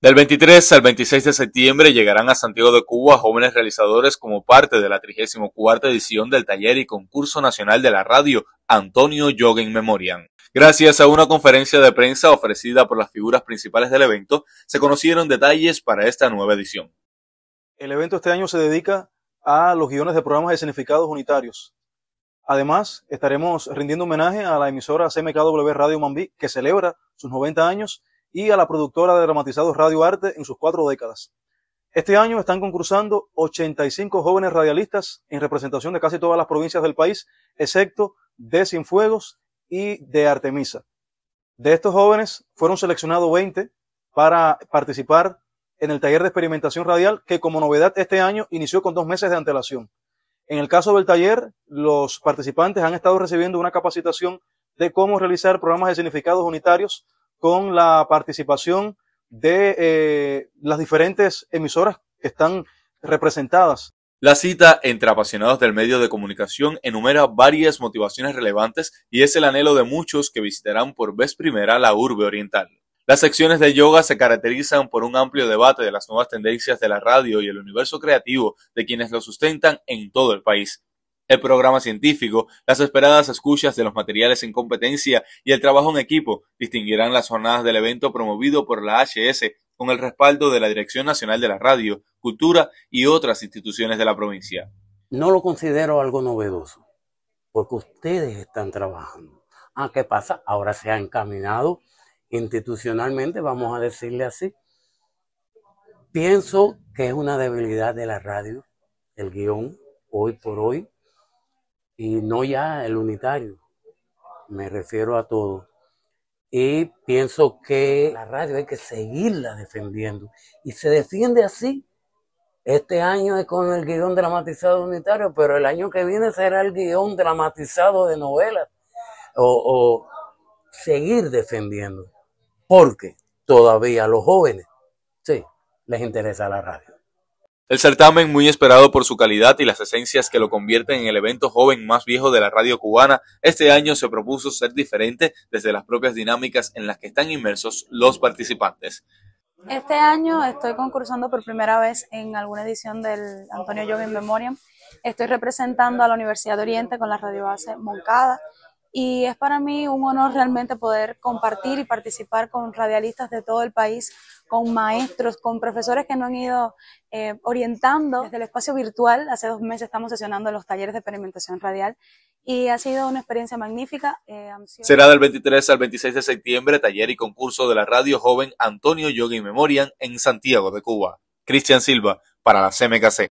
Del 23 al 26 de septiembre llegarán a Santiago de Cuba jóvenes realizadores como parte de la 34 edición del taller y concurso nacional de la radio Antonio Joguen Memoriam. Gracias a una conferencia de prensa ofrecida por las figuras principales del evento, se conocieron detalles para esta nueva edición. El evento este año se dedica a los guiones de programas de significados unitarios. Además, estaremos rindiendo homenaje a la emisora CMKW Radio Mambí, que celebra sus 90 años y a la productora de dramatizados Radio Arte en sus cuatro décadas. Este año están concursando 85 jóvenes radialistas en representación de casi todas las provincias del país, excepto de Cienfuegos y de Artemisa. De estos jóvenes fueron seleccionados 20 para participar en el taller de experimentación radial que como novedad este año inició con dos meses de antelación. En el caso del taller, los participantes han estado recibiendo una capacitación de cómo realizar programas de significados unitarios con la participación de eh, las diferentes emisoras que están representadas. La cita entre apasionados del medio de comunicación enumera varias motivaciones relevantes y es el anhelo de muchos que visitarán por vez primera la urbe oriental. Las secciones de yoga se caracterizan por un amplio debate de las nuevas tendencias de la radio y el universo creativo de quienes lo sustentan en todo el país el programa científico, las esperadas escuchas de los materiales en competencia y el trabajo en equipo distinguirán las jornadas del evento promovido por la HS con el respaldo de la Dirección Nacional de la Radio, Cultura y otras instituciones de la provincia. No lo considero algo novedoso, porque ustedes están trabajando. Ah, ¿qué pasa? Ahora se ha encaminado institucionalmente, vamos a decirle así. Pienso que es una debilidad de la radio, el guión, hoy por hoy, y no ya el unitario, me refiero a todo. Y pienso que la radio hay que seguirla defendiendo. Y se defiende así. Este año es con el guión dramatizado unitario, pero el año que viene será el guión dramatizado de novelas. O, seguir defendiendo. Porque todavía a los jóvenes, sí, les interesa la radio. El certamen, muy esperado por su calidad y las esencias que lo convierten en el evento joven más viejo de la radio cubana, este año se propuso ser diferente desde las propias dinámicas en las que están inmersos los participantes. Este año estoy concursando por primera vez en alguna edición del Antonio Joven Memoriam. Estoy representando a la Universidad de Oriente con la radio base Moncada y es para mí un honor realmente poder compartir y participar con radialistas de todo el país, con maestros, con profesores que nos han ido eh, orientando desde el espacio virtual. Hace dos meses estamos sesionando los talleres de experimentación radial y ha sido una experiencia magnífica. Eh, Será del 23 al 26 de septiembre taller y concurso de la radio joven Antonio Yogi Memorial en Santiago de Cuba. Cristian Silva para la CMKC.